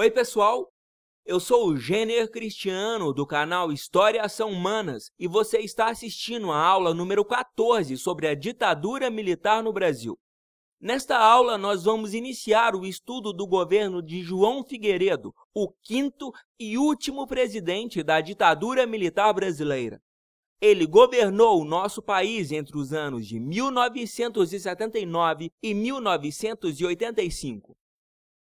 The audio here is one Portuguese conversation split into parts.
Oi, pessoal! Eu sou o Gêner Cristiano, do canal História São Humanas, e você está assistindo a aula número 14 sobre a ditadura militar no Brasil. Nesta aula, nós vamos iniciar o estudo do governo de João Figueiredo, o quinto e último presidente da ditadura militar brasileira. Ele governou o nosso país entre os anos de 1979 e 1985.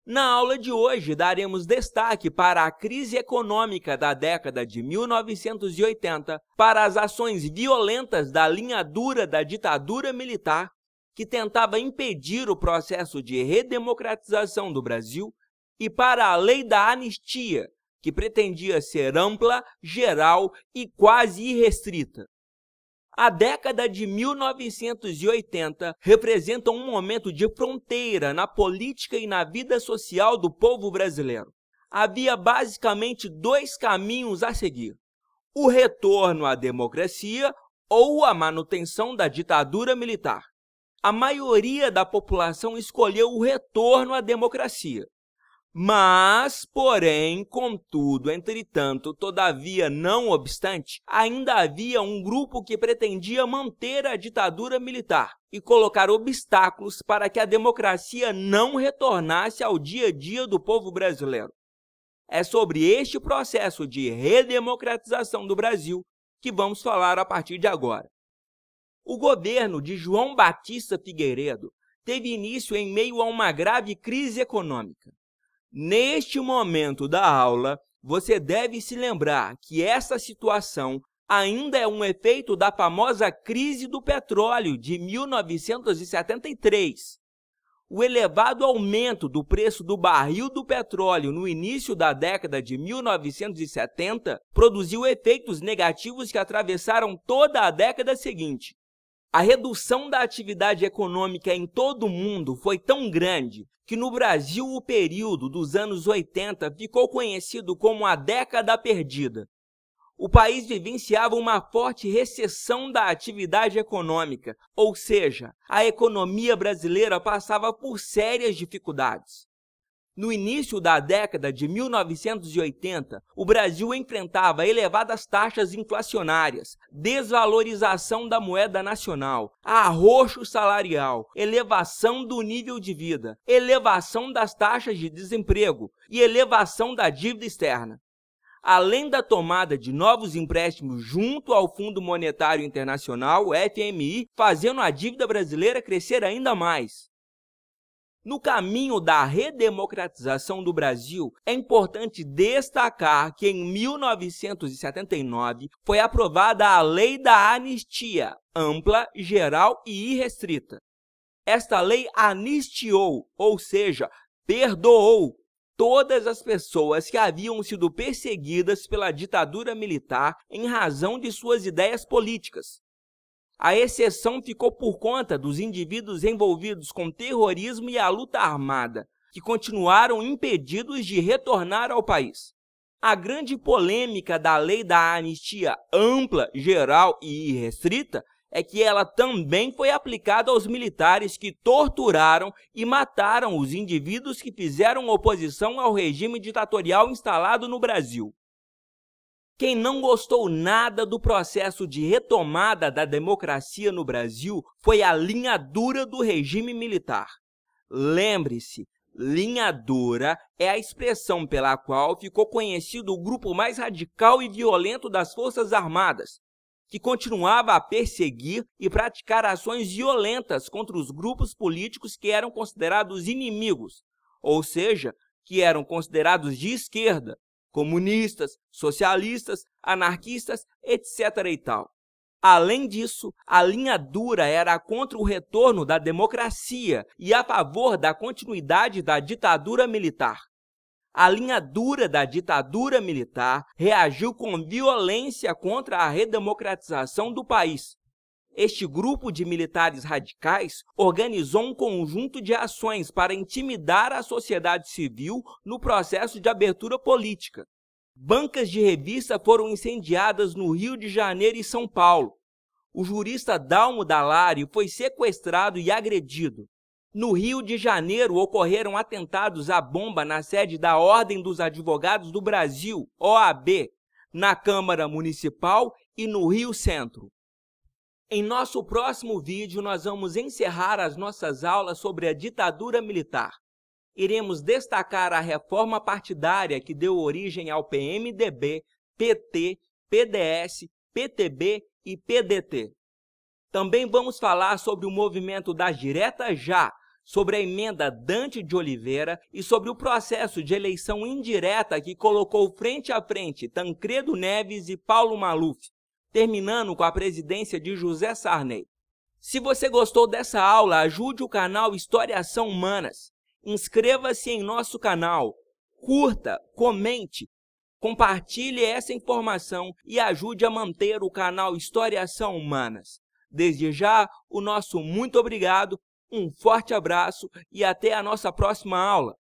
Na aula de hoje, daremos destaque para a crise econômica da década de 1980, para as ações violentas da linha dura da ditadura militar, que tentava impedir o processo de redemocratização do Brasil, e para a lei da anistia, que pretendia ser ampla, geral e quase irrestrita. A década de 1980 representa um momento de fronteira na política e na vida social do povo brasileiro. Havia basicamente dois caminhos a seguir: o retorno à democracia ou a manutenção da ditadura militar. A maioria da população escolheu o retorno à democracia. Mas, porém, contudo, entretanto, todavia, não obstante, ainda havia um grupo que pretendia manter a ditadura militar e colocar obstáculos para que a democracia não retornasse ao dia a dia do povo brasileiro. É sobre este processo de redemocratização do Brasil que vamos falar a partir de agora. O governo de João Batista Figueiredo teve início em meio a uma grave crise econômica Neste momento da aula, você deve se lembrar que essa situação ainda é um efeito da famosa crise do petróleo de 1973. O elevado aumento do preço do barril do petróleo no início da década de 1970 produziu efeitos negativos que atravessaram toda a década seguinte. A redução da atividade econômica em todo o mundo foi tão grande que no Brasil o período dos anos 80 ficou conhecido como a década perdida. O país vivenciava uma forte recessão da atividade econômica, ou seja, a economia brasileira passava por sérias dificuldades. No início da década de 1980, o Brasil enfrentava elevadas taxas inflacionárias, desvalorização da moeda nacional, arroxo salarial, elevação do nível de vida, elevação das taxas de desemprego e elevação da dívida externa. Além da tomada de novos empréstimos junto ao Fundo Monetário Internacional, FMI, fazendo a dívida brasileira crescer ainda mais. No caminho da redemocratização do Brasil, é importante destacar que em 1979 foi aprovada a Lei da Anistia, ampla, geral e irrestrita. Esta lei anistiou, ou seja, perdoou todas as pessoas que haviam sido perseguidas pela ditadura militar em razão de suas ideias políticas, a exceção ficou por conta dos indivíduos envolvidos com terrorismo e a luta armada, que continuaram impedidos de retornar ao país. A grande polêmica da lei da anistia ampla, geral e irrestrita é que ela também foi aplicada aos militares que torturaram e mataram os indivíduos que fizeram oposição ao regime ditatorial instalado no Brasil. Quem não gostou nada do processo de retomada da democracia no Brasil foi a linha dura do regime militar. Lembre-se, linha dura é a expressão pela qual ficou conhecido o grupo mais radical e violento das Forças Armadas, que continuava a perseguir e praticar ações violentas contra os grupos políticos que eram considerados inimigos, ou seja, que eram considerados de esquerda, comunistas, socialistas, anarquistas, etc. e tal. Além disso, a linha dura era contra o retorno da democracia e a favor da continuidade da ditadura militar. A linha dura da ditadura militar reagiu com violência contra a redemocratização do país, este grupo de militares radicais organizou um conjunto de ações para intimidar a sociedade civil no processo de abertura política. Bancas de revista foram incendiadas no Rio de Janeiro e São Paulo. O jurista Dalmo Dalari foi sequestrado e agredido. No Rio de Janeiro ocorreram atentados à bomba na sede da Ordem dos Advogados do Brasil, OAB, na Câmara Municipal e no Rio Centro. Em nosso próximo vídeo, nós vamos encerrar as nossas aulas sobre a ditadura militar. Iremos destacar a reforma partidária que deu origem ao PMDB, PT, PDS, PTB e PDT. Também vamos falar sobre o movimento das diretas já, sobre a emenda Dante de Oliveira e sobre o processo de eleição indireta que colocou frente a frente Tancredo Neves e Paulo Maluf terminando com a presidência de José Sarney. Se você gostou dessa aula, ajude o canal História Ação Humanas. Inscreva-se em nosso canal, curta, comente, compartilhe essa informação e ajude a manter o canal História Ação Humanas. Desde já, o nosso muito obrigado, um forte abraço e até a nossa próxima aula.